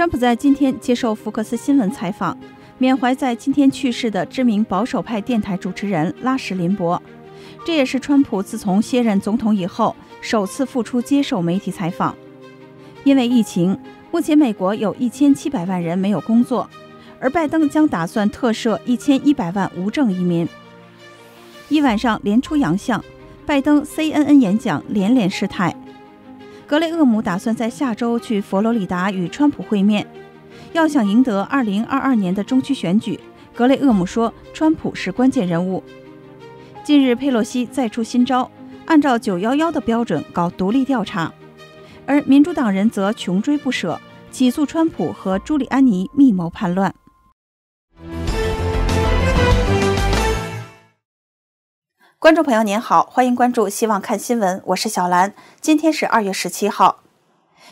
川普在今天接受福克斯新闻采访，缅怀在今天去世的知名保守派电台主持人拉什林伯。这也是川普自从卸任总统以后首次复出接受媒体采访。因为疫情，目前美国有一千七百万人没有工作，而拜登将打算特赦一千一百万无证移民。一晚上连出洋相，拜登 CNN 演讲连连失态。格雷厄姆打算在下周去佛罗里达与川普会面。要想赢得2022年的中区选举，格雷厄姆说，川普是关键人物。近日，佩洛西再出新招，按照911的标准搞独立调查，而民主党人则穷追不舍，起诉川普和朱利安尼密谋叛乱。观众朋友您好，欢迎关注希望看新闻，我是小兰。今天是二月十七号，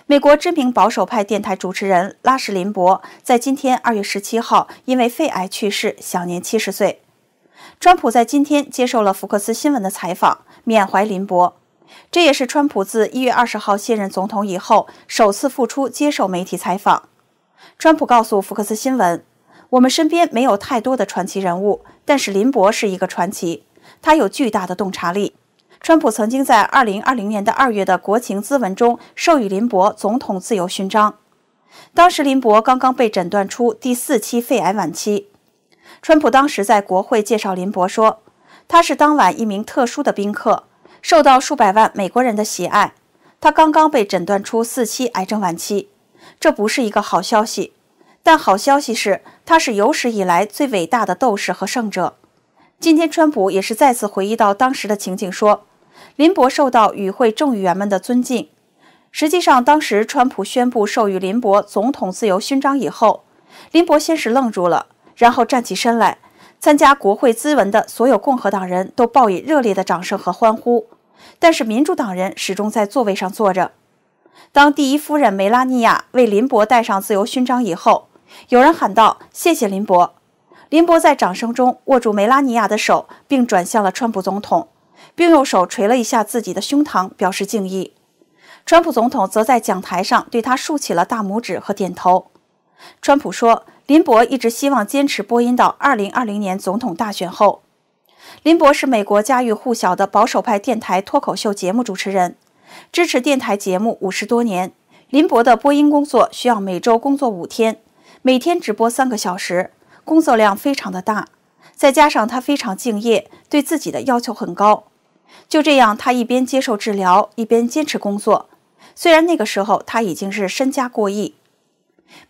美国知名保守派电台主持人拉什林伯在今天二月十七号因为肺癌去世，享年七十岁。川普在今天接受了福克斯新闻的采访，缅怀林伯。这也是川普自一月二十号卸任总统以后首次复出接受媒体采访。川普告诉福克斯新闻：“我们身边没有太多的传奇人物，但是林伯是一个传奇。”他有巨大的洞察力。川普曾经在二零二零年的二月的国情咨文中授予林伯总统自由勋章。当时林伯刚刚被诊断出第四期肺癌晚期。川普当时在国会介绍林伯说：“他是当晚一名特殊的宾客，受到数百万美国人的喜爱。他刚刚被诊断出四期癌症晚期，这不是一个好消息。但好消息是，他是有史以来最伟大的斗士和胜者。”今天，川普也是再次回忆到当时的情景，说：“林伯受到与会众议员们的尊敬。实际上，当时川普宣布授予林伯总统自由勋章以后，林伯先是愣住了，然后站起身来。参加国会咨文的所有共和党人都报以热烈的掌声和欢呼，但是民主党人始终在座位上坐着。当第一夫人梅拉尼亚为林伯戴上自由勋章以后，有人喊道：‘谢谢林伯。’”林博在掌声中握住梅拉尼亚的手，并转向了川普总统，并用手捶了一下自己的胸膛，表示敬意。川普总统则在讲台上对他竖起了大拇指和点头。川普说：“林博一直希望坚持播音到二零二零年总统大选后。”林博是美国家喻户晓的保守派电台脱口秀节目主持人，支持电台节目五十多年。林博的播音工作需要每周工作五天，每天直播三个小时。工作量非常的大，再加上他非常敬业，对自己的要求很高。就这样，他一边接受治疗，一边坚持工作。虽然那个时候他已经是身家过亿，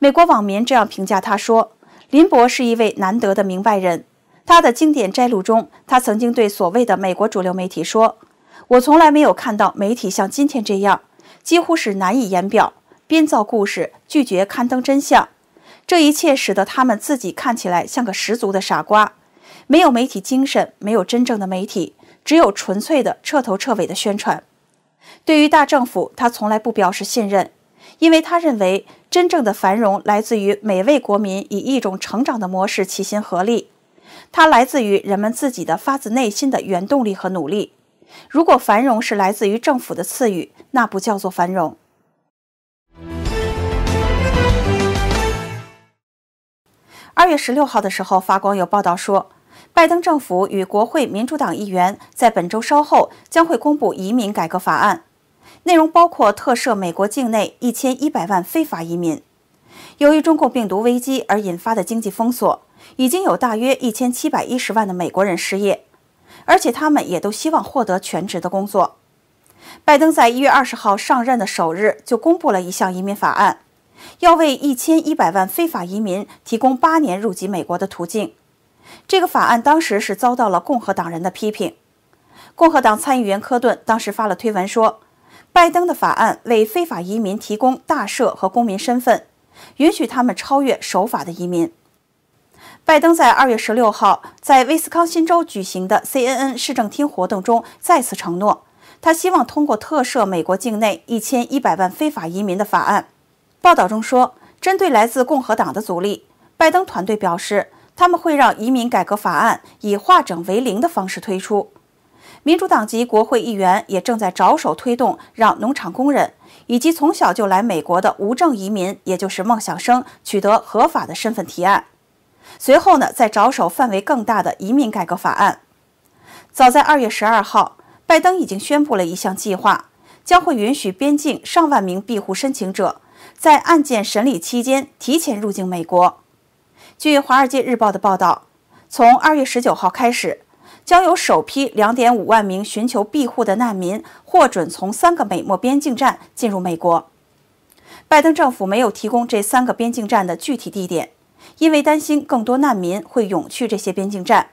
美国网民这样评价他说：“林博是一位难得的明白人。”他的经典摘录中，他曾经对所谓的美国主流媒体说：“我从来没有看到媒体像今天这样，几乎是难以言表，编造故事，拒绝刊登真相。”这一切使得他们自己看起来像个十足的傻瓜，没有媒体精神，没有真正的媒体，只有纯粹的、彻头彻尾的宣传。对于大政府，他从来不表示信任，因为他认为真正的繁荣来自于每位国民以一种成长的模式齐心合力，它来自于人们自己的发自内心的原动力和努力。如果繁荣是来自于政府的赐予，那不叫做繁荣。二月十六号的时候，法广有报道说，拜登政府与国会民主党议员在本周稍后将会公布移民改革法案，内容包括特赦美国境内一千一百万非法移民。由于中共病毒危机而引发的经济封锁，已经有大约一千七百一十万的美国人失业，而且他们也都希望获得全职的工作。拜登在一月二十号上任的首日就公布了一项移民法案。要为一千一百万非法移民提供八年入籍美国的途径，这个法案当时是遭到了共和党人的批评。共和党参议员科顿当时发了推文说：“拜登的法案为非法移民提供大赦和公民身份，允许他们超越守法的移民。”拜登在二月十六号在威斯康辛州举行的 CNN 市政厅活动中再次承诺，他希望通过特赦美国境内一千一百万非法移民的法案。报道中说，针对来自共和党的阻力，拜登团队表示，他们会让移民改革法案以化整为零的方式推出。民主党籍国会议员也正在着手推动让农场工人以及从小就来美国的无证移民，也就是梦想生，取得合法的身份提案。随后呢，再着手范围更大的移民改革法案。早在二月十二号，拜登已经宣布了一项计划，将会允许边境上万名庇护申请者。在案件审理期间提前入境美国。据《华尔街日报》的报道，从二月十九号开始，将有首批2.5万名寻求庇护的难民获准从三个美墨边境站进入美国。拜登政府没有提供这三个边境站的具体地点，因为担心更多难民会涌去这些边境站。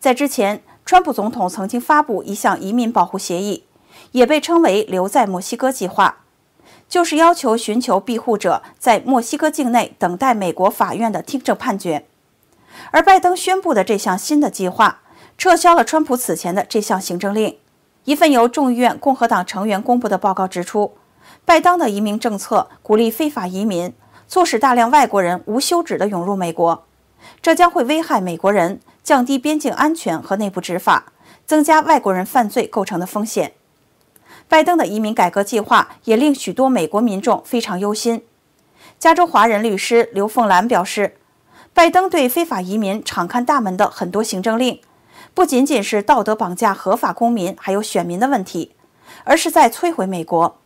在之前，川普总统曾经发布一项移民保护协议，也被称为“留在墨西哥”计划。就是要求寻求庇护者在墨西哥境内等待美国法院的听证判决，而拜登宣布的这项新的计划撤销了川普此前的这项行政令。一份由众议院共和党成员公布的报告指出，拜登的移民政策鼓励非法移民，促使大量外国人无休止地涌入美国，这将会危害美国人，降低边境安全和内部执法，增加外国人犯罪构成的风险。拜登的移民改革计划也令许多美国民众非常忧心。加州华人律师刘凤兰表示，拜登对非法移民敞开大门的很多行政令，不仅仅是道德绑架合法公民，还有选民的问题，而是在摧毁美国。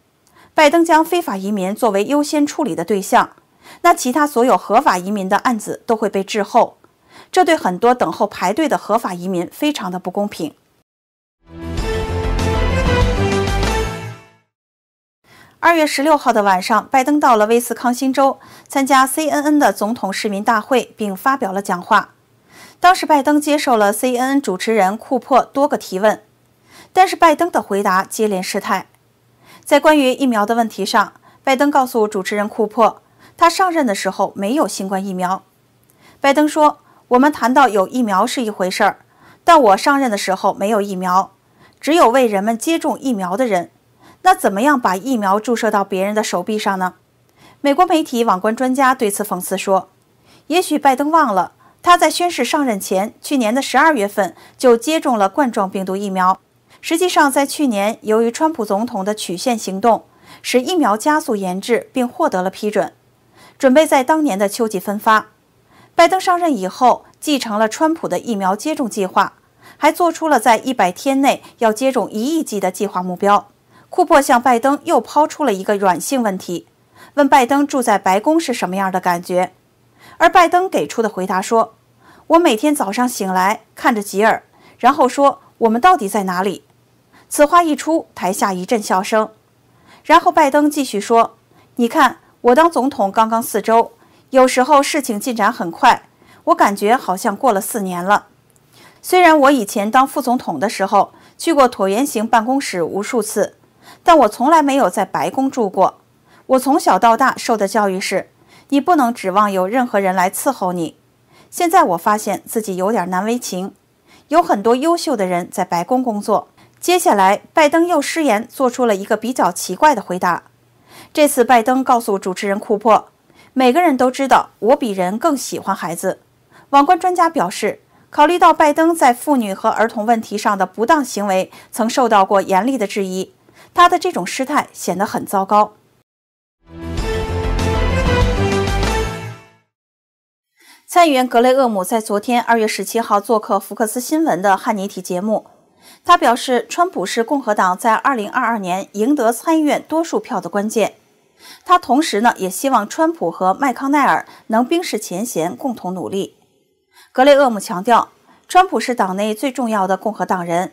拜登将非法移民作为优先处理的对象，那其他所有合法移民的案子都会被滞后，这对很多等候排队的合法移民非常的不公平。二月十六号的晚上，拜登到了威斯康星州参加 CNN 的总统市民大会，并发表了讲话。当时，拜登接受了 CNN 主持人库珀多个提问，但是拜登的回答接连失态。在关于疫苗的问题上，拜登告诉主持人库珀，他上任的时候没有新冠疫苗。拜登说：“我们谈到有疫苗是一回事儿，但我上任的时候没有疫苗，只有为人们接种疫苗的人。”那怎么样把疫苗注射到别人的手臂上呢？美国媒体网关专家对此讽刺说：“也许拜登忘了他在宣誓上任前，去年的十二月份就接种了冠状病毒疫苗。实际上，在去年，由于川普总统的曲线行动，使疫苗加速研制并获得了批准，准备在当年的秋季分发。拜登上任以后，继承了川普的疫苗接种计划，还做出了在一百天内要接种一亿剂的计划目标。”库珀向拜登又抛出了一个软性问题，问拜登住在白宫是什么样的感觉。而拜登给出的回答说：“我每天早上醒来，看着吉尔，然后说我们到底在哪里。”此话一出，台下一阵笑声。然后拜登继续说：“你看，我当总统刚刚四周，有时候事情进展很快，我感觉好像过了四年了。虽然我以前当副总统的时候去过椭圆形办公室无数次。”但我从来没有在白宫住过。我从小到大受的教育是，你不能指望有任何人来伺候你。现在我发现自己有点难为情。有很多优秀的人在白宫工作。接下来，拜登又失言，做出了一个比较奇怪的回答。这次，拜登告诉主持人库珀：“每个人都知道，我比人更喜欢孩子。”网关专家表示，考虑到拜登在妇女和儿童问题上的不当行为，曾受到过严厉的质疑。他的这种失态显得很糟糕。参议员格雷厄姆在昨天二月十七号做客福克斯新闻的汉尼提节目，他表示川普是共和党在二零二二年赢得参议院多数票的关键。他同时呢也希望川普和麦康奈尔能冰释前嫌，共同努力。格雷厄姆强调，川普是党内最重要的共和党人。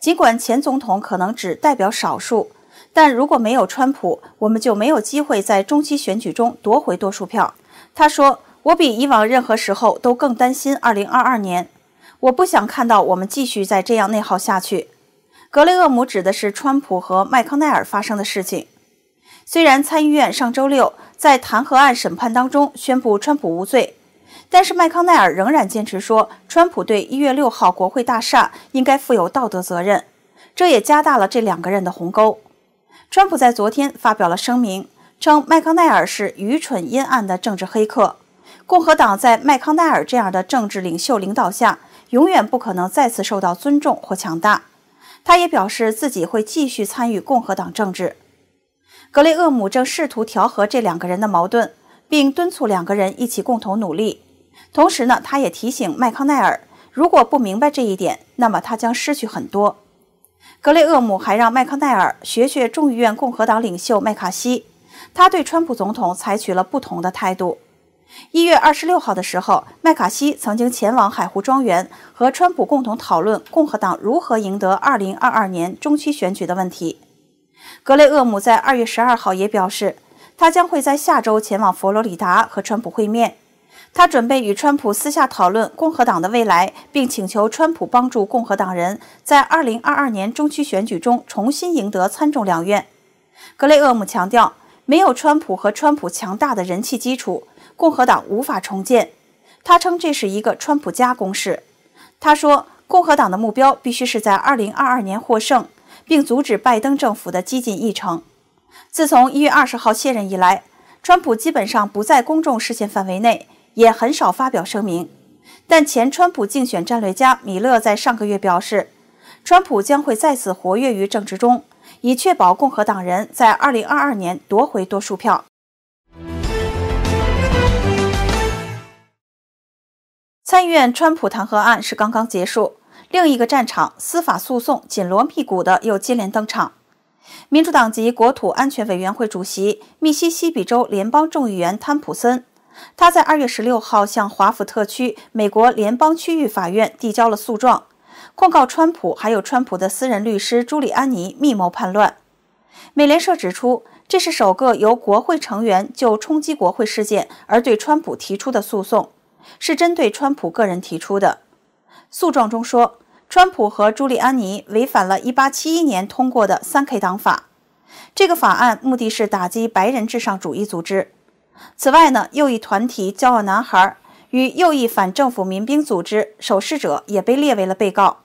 尽管前总统可能只代表少数，但如果没有川普，我们就没有机会在中期选举中夺回多数票。他说：“我比以往任何时候都更担心2022年，我不想看到我们继续再这样内耗下去。”格雷厄姆指的是川普和麦康奈尔发生的事情。虽然参议院上周六在弹劾案审判当中宣布川普无罪。但是麦康奈尔仍然坚持说，川普对一月六号国会大厦应该负有道德责任，这也加大了这两个人的鸿沟。川普在昨天发表了声明，称麦康奈尔是愚蠢阴暗的政治黑客。共和党在麦康奈尔这样的政治领袖领导下，永远不可能再次受到尊重或强大。他也表示自己会继续参与共和党政治。格雷厄姆正试图调和这两个人的矛盾，并敦促两个人一起共同努力。同时呢，他也提醒麦康奈尔，如果不明白这一点，那么他将失去很多。格雷厄姆还让麦康奈尔学学众议院共和党领袖麦卡锡，他对川普总统采取了不同的态度。一月二十六号的时候，麦卡锡曾经前往海湖庄园和川普共同讨论共和党如何赢得二零二二年中期选举的问题。格雷厄姆在二月十二号也表示，他将会在下周前往佛罗里达和川普会面。他准备与川普私下讨论共和党的未来，并请求川普帮助共和党人，在二零二二年中期选举中重新赢得参众两院。格雷厄姆强调，没有川普和川普强大的人气基础，共和党无法重建。他称这是一个川普加攻势。他说，共和党的目标必须是在二零二二年获胜，并阻止拜登政府的激进议程。自从一月二十号卸任以来，川普基本上不在公众视线范围内。也很少发表声明，但前川普竞选战略家米勒在上个月表示，川普将会再次活跃于政治中，以确保共和党人在二零二二年夺回多数票。参议院川普弹劾案是刚刚结束，另一个战场司法诉讼紧锣密鼓的又接连登场。民主党籍国土安全委员会主席、密西西比州联邦众议员汤普森。他在二月十六号向华府特区美国联邦区域法院递交了诉状，控告川普还有川普的私人律师朱利安尼密谋叛乱。美联社指出，这是首个由国会成员就冲击国会事件而对川普提出的诉讼，是针对川普个人提出的。诉状中说，川普和朱利安尼违反了1871年通过的三 K 党法，这个法案目的是打击白人至上主义组织。此外呢，右翼团体“骄傲男孩”与右翼反政府民兵组织“守势者”也被列为了被告。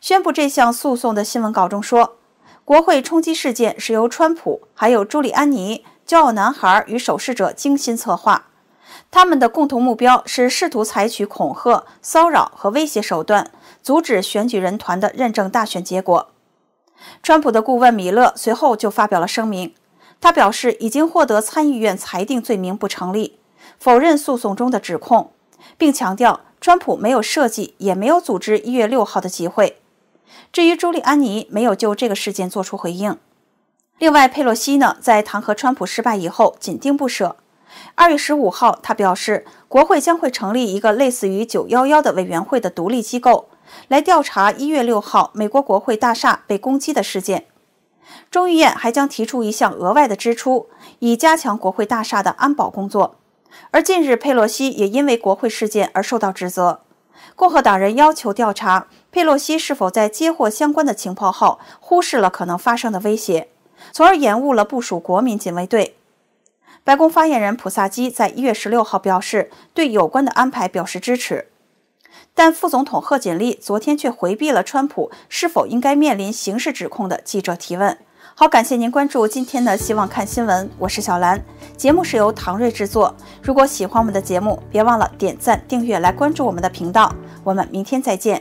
宣布这项诉讼的新闻稿中说，国会冲击事件是由川普还有朱利安尼、骄傲男孩与守势者精心策划，他们的共同目标是试图采取恐吓、骚扰和威胁手段，阻止选举人团的认证大选结果。川普的顾问米勒随后就发表了声明。他表示已经获得参议院裁定罪名不成立，否认诉讼中的指控，并强调川普没有设计也没有组织一月六号的集会。至于朱利安尼，没有就这个事件作出回应。另外，佩洛西呢，在弹劾川普失败以后，紧盯不舍。二月十五号，他表示国会将会成立一个类似于九幺幺的委员会的独立机构，来调查一月六号美国国会大厦被攻击的事件。中议院还将提出一项额外的支出，以加强国会大厦的安保工作。而近日，佩洛西也因为国会事件而受到指责。共和党人要求调查佩洛西是否在接获相关的情报后，忽视了可能发生的威胁，从而延误了部署国民警卫队。白宫发言人普萨基在一月十六号表示，对有关的安排表示支持。但副总统贺锦丽昨天却回避了川普是否应该面临刑事指控的记者提问。好，感谢您关注今天的《希望看新闻》，我是小兰，节目是由唐瑞制作。如果喜欢我们的节目，别忘了点赞、订阅来关注我们的频道。我们明天再见。